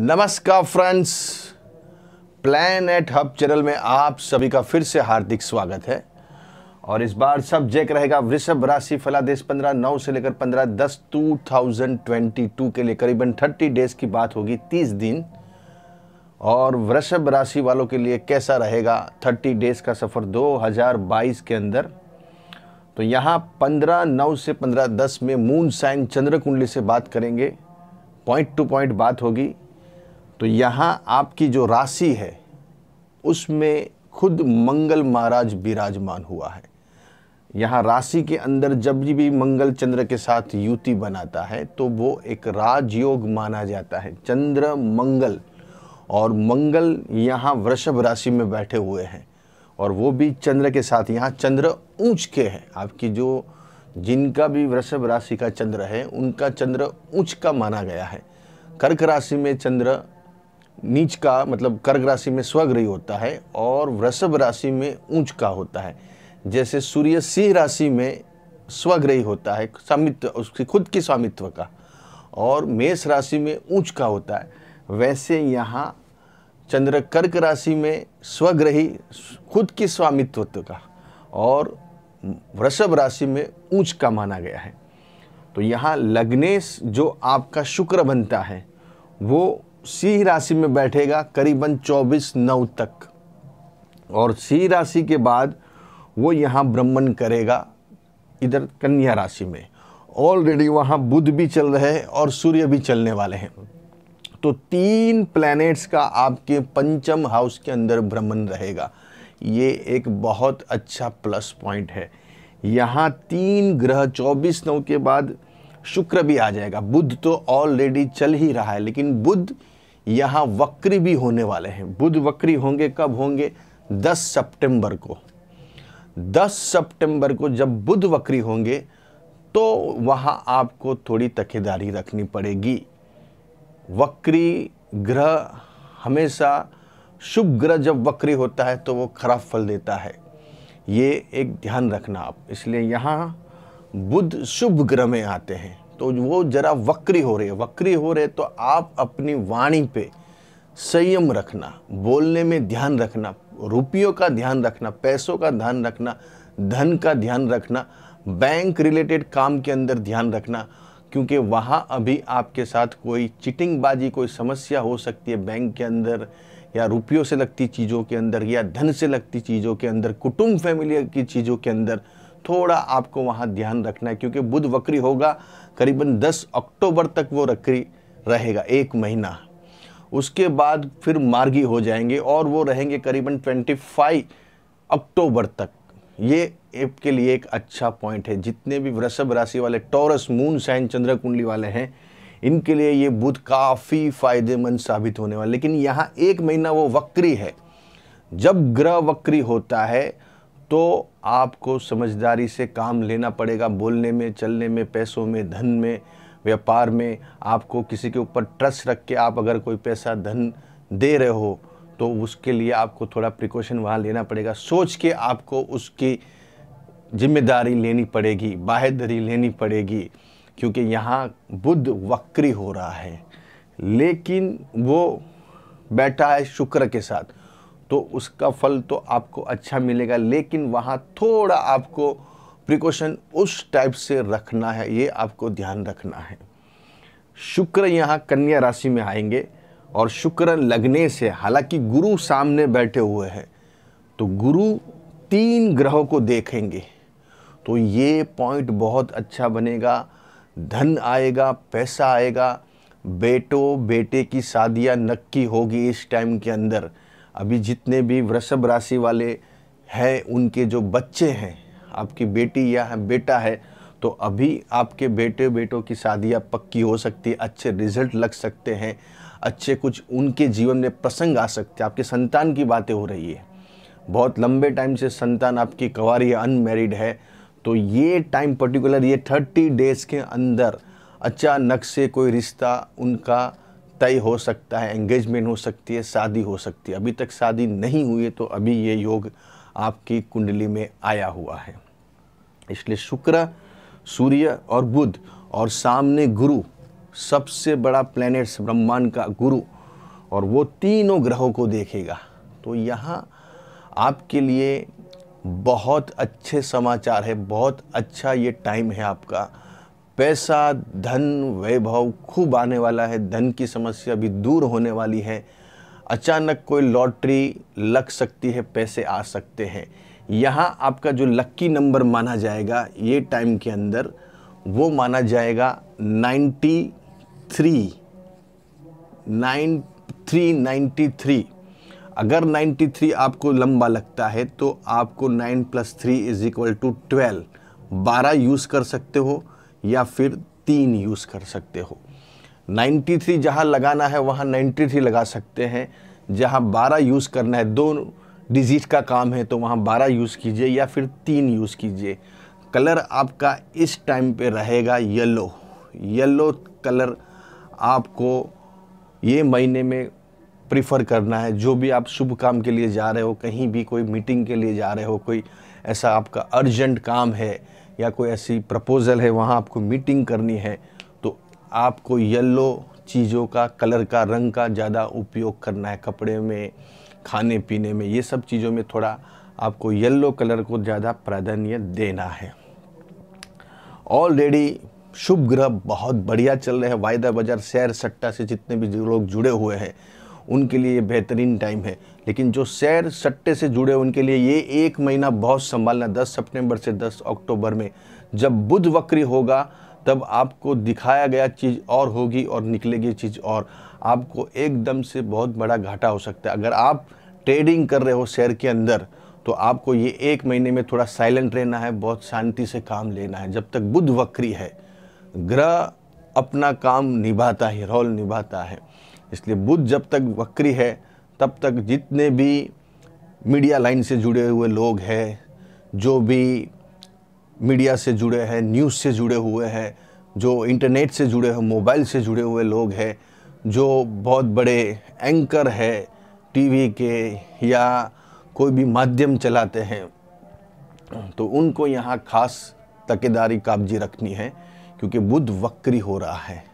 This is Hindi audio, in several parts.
नमस्कार friends plan at hub channel में आप सभी का फिर से हार्दिक स्वागत है और इस बार सब जेक रहेगा वृषभ राशि फलादेश पंद्रह नौ से लेकर पंद्रह दस टू थाउजेंड ट्वेंटी टू के लिए करीबन थर्टी डेज की बात होगी तीस दिन और वृषभ राशि वालों के लिए कैसा रहेगा थर्टी डेज का सफ़र दो हज़ार बाईस के अंदर तो यहाँ पंद्रह नौ से पंद्रह दस में मून साइन चंद्र कुंडली से बात करेंगे पॉइंट टू पॉइंट बात होगी तो यहाँ आपकी जो राशि है उसमें खुद मंगल महाराज विराजमान हुआ है यहाँ राशि के अंदर जब भी मंगल चंद्र के साथ युति बनाता है तो वो एक राजयोग माना जाता है चंद्र मंगल और मंगल यहाँ वृषभ राशि में बैठे हुए हैं और वो भी चंद्र के साथ यहाँ चंद्र ऊंच के हैं आपकी जो जिनका भी वृषभ राशि का चंद्र है उनका चंद्र ऊंच का माना गया है कर्क राशि में चंद्र नीच का मतलब कर्क राशि में स्वग्रही होता है और वृषभ राशि में ऊंच का होता है जैसे सूर्य सिंह राशि में स्वग्रही होता है स्वामित्व उसकी खुद की स्वामित्व का और मेष राशि में ऊंच का होता है वैसे यहाँ चंद्र कर्क राशि में स्वग्रही खुद की स्वामित्व का और वृषभ राशि में ऊंच का माना गया है तो यहाँ लग्नेश जो आपका शुक्र बनता है वो सिंह राशि में बैठेगा करीबन 24 नौ तक और सिंह राशि के बाद वो यहाँ भ्रमण करेगा इधर कन्या राशि में ऑलरेडी वहाँ बुध भी चल रहे हैं और सूर्य भी चलने वाले हैं तो तीन प्लैनेट्स का आपके पंचम हाउस के अंदर भ्रमण रहेगा ये एक बहुत अच्छा प्लस पॉइंट है यहाँ तीन ग्रह 24 नौ के बाद शुक्र भी आ जाएगा बुध तो ऑलरेडी चल ही रहा है लेकिन बुध यहाँ वक्री भी होने वाले हैं बुध वक्री होंगे कब होंगे 10 सितंबर को 10 सितंबर को जब बुध वक्री होंगे तो वहाँ आपको थोड़ी तकेदारी रखनी पड़ेगी वक्री ग्रह हमेशा शुभ ग्रह जब वक्री होता है तो वो खराब फल देता है ये एक ध्यान रखना आप इसलिए यहाँ बुध शुभ ग्रह में आते हैं तो वो जरा वक्री हो रहे वक्री हो रहे तो आप अपनी वाणी पे संयम रखना बोलने में ध्यान रखना रुपयों का ध्यान रखना पैसों का ध्यान रखना धन का ध्यान रखना बैंक रिलेटेड काम के अंदर ध्यान रखना क्योंकि वहाँ अभी आपके साथ कोई चिटिंग बाज़ी कोई समस्या हो सकती है बैंक के अंदर या रुपयों से लगती चीज़ों के अंदर या धन से लगती चीज़ों के अंदर कुटुंब फैमिली की चीज़ों के अंदर थोड़ा आपको वहाँ ध्यान रखना है क्योंकि बुध वक्री होगा करीबन 10 अक्टूबर तक वो वक्री रहेगा एक महीना उसके बाद फिर मार्गी हो जाएंगे और वो रहेंगे करीबन 25 अक्टूबर तक ये आपके लिए एक अच्छा पॉइंट है जितने भी वृषभ राशि वाले टॉरस मून साइन चंद्र कुंडली वाले हैं इनके लिए ये बुध काफ़ी फायदेमंद साबित होने वाला लेकिन यहाँ एक महीना वो वक्री है जब ग्रह वक्री होता है तो आपको समझदारी से काम लेना पड़ेगा बोलने में चलने में पैसों में धन में व्यापार में आपको किसी के ऊपर ट्रस्ट रख के आप अगर कोई पैसा धन दे रहे हो तो उसके लिए आपको थोड़ा प्रिकॉशन वहाँ लेना पड़ेगा सोच के आपको उसकी जिम्मेदारी लेनी पड़ेगी बाहेदरी लेनी पड़ेगी क्योंकि यहाँ बुद्ध वक्री हो रहा है लेकिन वो बैठा है शुक्र के साथ तो उसका फल तो आपको अच्छा मिलेगा लेकिन वहाँ थोड़ा आपको प्रिकॉशन उस टाइप से रखना है ये आपको ध्यान रखना है शुक्र यहाँ कन्या राशि में आएंगे और शुक्र लगने से हालांकि गुरु सामने बैठे हुए हैं तो गुरु तीन ग्रहों को देखेंगे तो ये पॉइंट बहुत अच्छा बनेगा धन आएगा पैसा आएगा बेटों बेटे की शादियाँ नक्की होगी इस टाइम के अंदर अभी जितने भी वृषभ राशि वाले हैं उनके जो बच्चे हैं आपकी बेटी या बेटा है तो अभी आपके बेटे बेटों की शादियाँ पक्की हो सकती है अच्छे रिजल्ट लग सकते हैं अच्छे कुछ उनके जीवन में प्रसंग आ सकते हैं आपके संतान की बातें हो रही है बहुत लंबे टाइम से संतान आपकी कवारी या अनमेरिड है तो ये टाइम पर्टिकुलर ये थर्टी डेज़ के अंदर अचानक से कोई रिश्ता उनका तय हो सकता है एंगेजमेंट हो सकती है शादी हो सकती है अभी तक शादी नहीं हुई है तो अभी ये योग आपकी कुंडली में आया हुआ है इसलिए शुक्र सूर्य और बुध और सामने गुरु सबसे बड़ा प्लैनेट्स ब्रह्मांड का गुरु और वो तीनों ग्रहों को देखेगा तो यहाँ आपके लिए बहुत अच्छे समाचार है बहुत अच्छा ये टाइम है आपका पैसा धन वैभव खूब आने वाला है धन की समस्या भी दूर होने वाली है अचानक कोई लॉटरी लग सकती है पैसे आ सकते हैं यहाँ आपका जो लक्की नंबर माना जाएगा ये टाइम के अंदर वो माना जाएगा ninety three nine three ninety three अगर 93 आपको लंबा लगता है तो आपको 9 plus three is equal to twelve बारह यूज़ कर सकते हो या फिर तीन यूज़ कर सकते हो 93 थ्री जहाँ लगाना है वहाँ 93 लगा सकते हैं जहाँ 12 यूज़ करना है दो डिजिट का काम है तो वहाँ 12 यूज़ कीजिए या फिर तीन यूज़ कीजिए कलर आपका इस टाइम पे रहेगा येलो येलो कलर आपको ये महीने में प्रिफ़र करना है जो भी आप शुभ काम के लिए जा रहे हो कहीं भी कोई मीटिंग के लिए जा रहे हो कोई ऐसा आपका अर्जेंट काम है या कोई ऐसी प्रपोज़ल है वहाँ आपको मीटिंग करनी है तो आपको येलो चीज़ों का कलर का रंग का ज़्यादा उपयोग करना है कपड़े में खाने पीने में ये सब चीज़ों में थोड़ा आपको येलो कलर को ज़्यादा प्राधान्य देना है ऑलरेडी शुभ ग्रह बहुत बढ़िया चल रहे हैं वायदा बाजार सैर सट्टा से जितने भी लोग जुड़े हुए हैं उनके लिए बेहतरीन टाइम है लेकिन जो सैर सट्टे से जुड़े उनके लिए ये एक महीना बहुत संभालना 10 सितंबर से 10 अक्टूबर में जब बुध वक्री होगा तब आपको दिखाया गया चीज़ और होगी और निकलेगी चीज़ और आपको एकदम से बहुत बड़ा घाटा हो सकता है अगर आप ट्रेडिंग कर रहे हो शेयर के अंदर तो आपको ये एक महीने में थोड़ा साइलेंट रहना है बहुत शांति से काम लेना है जब तक बुध वक्री है ग्रह अपना काम निभाता है रोल निभाता है इसलिए बुद्ध जब तक वक्री है तब तक जितने भी मीडिया लाइन से जुड़े हुए लोग हैं जो भी मीडिया से जुड़े हैं न्यूज़ से जुड़े हुए हैं जो इंटरनेट से जुड़े हुए मोबाइल से जुड़े हुए लोग हैं जो बहुत बड़े एंकर है टीवी के या कोई भी माध्यम चलाते हैं तो उनको यहाँ खास तकेदारी काबजी रखनी है क्योंकि बुध वक्री हो रहा है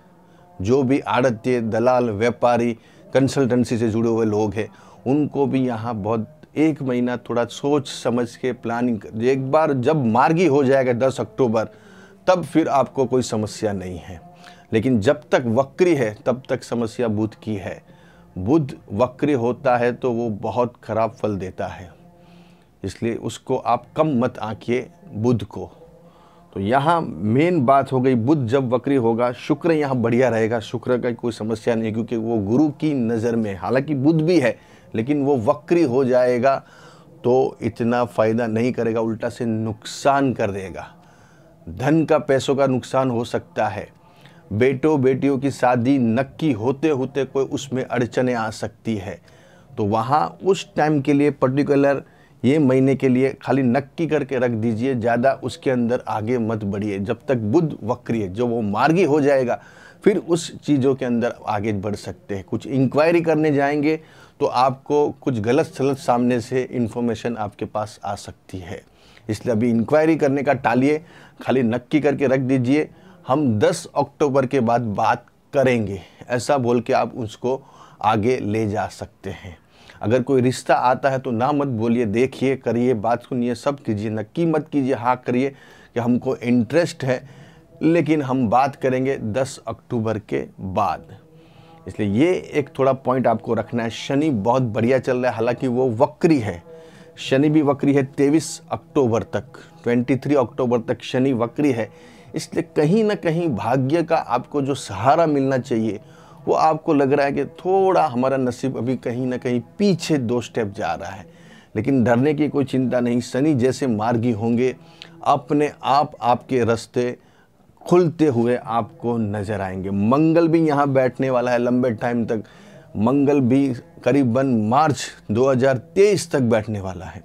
जो भी आड़त्य दलाल व्यापारी कंसल्टेंसी से जुड़े हुए लोग हैं उनको भी यहाँ बहुत एक महीना थोड़ा सोच समझ के प्लानिंग कर एक बार जब मार्गी हो जाएगा दस अक्टूबर तब फिर आपको कोई समस्या नहीं है लेकिन जब तक वक्री है तब तक समस्या बुध की है बुध वक्री होता है तो वो बहुत खराब फल देता है इसलिए उसको आप कम मत आंकिए बुध को तो यहाँ मेन बात हो गई बुद्ध जब वक्री होगा शुक्र यहाँ बढ़िया रहेगा शुक्र का कोई समस्या नहीं क्योंकि वो गुरु की नज़र में हालांकि बुद्ध भी है लेकिन वो वक्री हो जाएगा तो इतना फ़ायदा नहीं करेगा उल्टा से नुकसान कर देगा धन का पैसों का नुकसान हो सकता है बेटों बेटियों की शादी नक्की होते होते कोई उसमें अड़चने आ सकती है तो वहाँ उस टाइम के लिए पर्टिकुलर ये महीने के लिए खाली नक्की करके रख दीजिए ज़्यादा उसके अंदर आगे मत बढ़िए जब तक बुद्ध वक्रिय जो वो मार्गी हो जाएगा फिर उस चीज़ों के अंदर आगे बढ़ सकते हैं कुछ इंक्वायरी करने जाएंगे तो आपको कुछ गलत सलत सामने से इन्फॉर्मेशन आपके पास आ सकती है इसलिए अभी इंक्वायरी करने का टालिए खाली नक्की करके रख दीजिए हम 10 अक्टूबर के बाद बात करेंगे ऐसा बोल के आप उसको आगे ले जा सकते हैं अगर कोई रिश्ता आता है तो ना मत बोलिए देखिए करिए बात सुनिए सब कीजिए नक्की मत कीजिए हाँ करिए कि हमको इंटरेस्ट है लेकिन हम बात करेंगे 10 अक्टूबर के बाद इसलिए ये एक थोड़ा पॉइंट आपको रखना है शनि बहुत बढ़िया चल रहा है हालांकि वो वक्री है शनि भी वक्री है तेईस अक्टूबर तक 23 अक्टूबर तक शनि वक्री है इसलिए कहीं ना कहीं भाग्य का आपको जो सहारा मिलना चाहिए वो आपको लग रहा है कि थोड़ा हमारा नसीब अभी कहीं ना कहीं पीछे दो स्टेप जा रहा है लेकिन डरने की कोई चिंता नहीं शनि जैसे मार्गी होंगे अपने आप आपके रास्ते खुलते हुए आपको नजर आएंगे मंगल भी यहाँ बैठने वाला है लंबे टाइम तक मंगल भी करीबन मार्च 2023 तक बैठने वाला है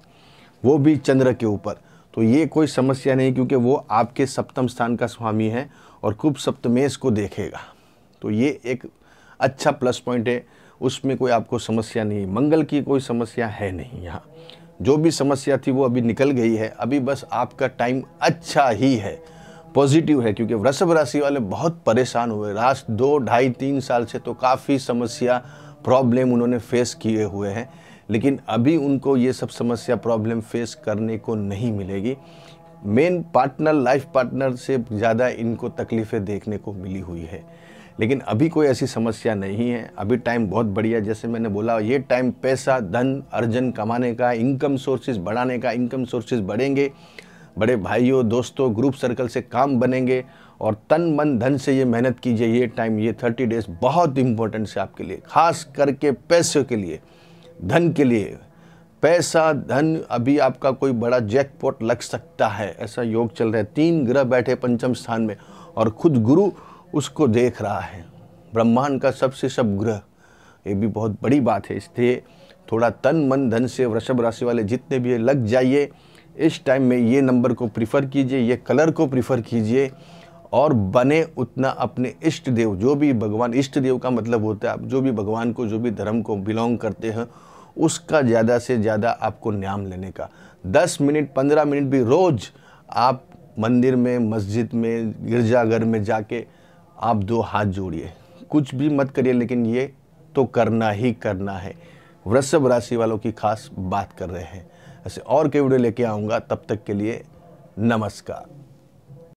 वो भी चंद्र के ऊपर तो ये कोई समस्या नहीं क्योंकि वो आपके सप्तम स्थान का स्वामी है और खूब सप्तमेश को देखेगा तो ये एक अच्छा प्लस पॉइंट है उसमें कोई आपको समस्या नहीं मंगल की कोई समस्या है नहीं यहाँ जो भी समस्या थी वो अभी निकल गई है अभी बस आपका टाइम अच्छा ही है पॉजिटिव है क्योंकि वृषभ राशि वाले बहुत परेशान हुए लास्ट दो ढाई तीन साल से तो काफ़ी समस्या प्रॉब्लम उन्होंने फेस किए हुए हैं लेकिन अभी उनको ये सब समस्या प्रॉब्लम फेस करने को नहीं मिलेगी मेन पार्टनर लाइफ पार्टनर से ज़्यादा इनको तकलीफ़ें देखने को मिली हुई है लेकिन अभी कोई ऐसी समस्या नहीं है अभी टाइम बहुत बढ़िया जैसे मैंने बोला ये टाइम पैसा धन अर्जन कमाने का इनकम सोर्सेज बढ़ाने का इनकम सोर्सेज बढ़ेंगे बड़े भाइयों दोस्तों ग्रुप सर्कल से काम बनेंगे और तन मन धन से ये मेहनत कीजिए ये टाइम ये थर्टी डेज बहुत इम्पोर्टेंट है आपके लिए खास करके पैसों के लिए धन के लिए पैसा धन अभी आपका कोई बड़ा जैकपॉट लग सकता है ऐसा योग चल रहा है तीन ग्रह बैठे पंचम स्थान में और खुद गुरु उसको देख रहा है ब्रह्मांड का सबसे सब ग्रह ये भी बहुत बड़ी बात है इसलिए थोड़ा तन मन धन से वृषभ राशि वाले जितने भी लग जाइए इस टाइम में ये नंबर को प्रीफर कीजिए ये कलर को प्रीफर कीजिए और बने उतना अपने इष्ट देव जो भी भगवान इष्ट देव का मतलब होता है आप जो भी भगवान को जो भी धर्म को बिलोंग करते हैं उसका ज़्यादा से ज़्यादा आपको न्याम लेने का दस मिनट पंद्रह मिनट भी रोज़ आप मंदिर में मस्जिद में गिरजाघर में जाके आप दो हाथ जोड़िए कुछ भी मत करिए लेकिन ये तो करना ही करना है वृषभ राशि वालों की खास बात कर रहे हैं ऐसे और के वीडियो लेके आऊँगा तब तक के लिए नमस्कार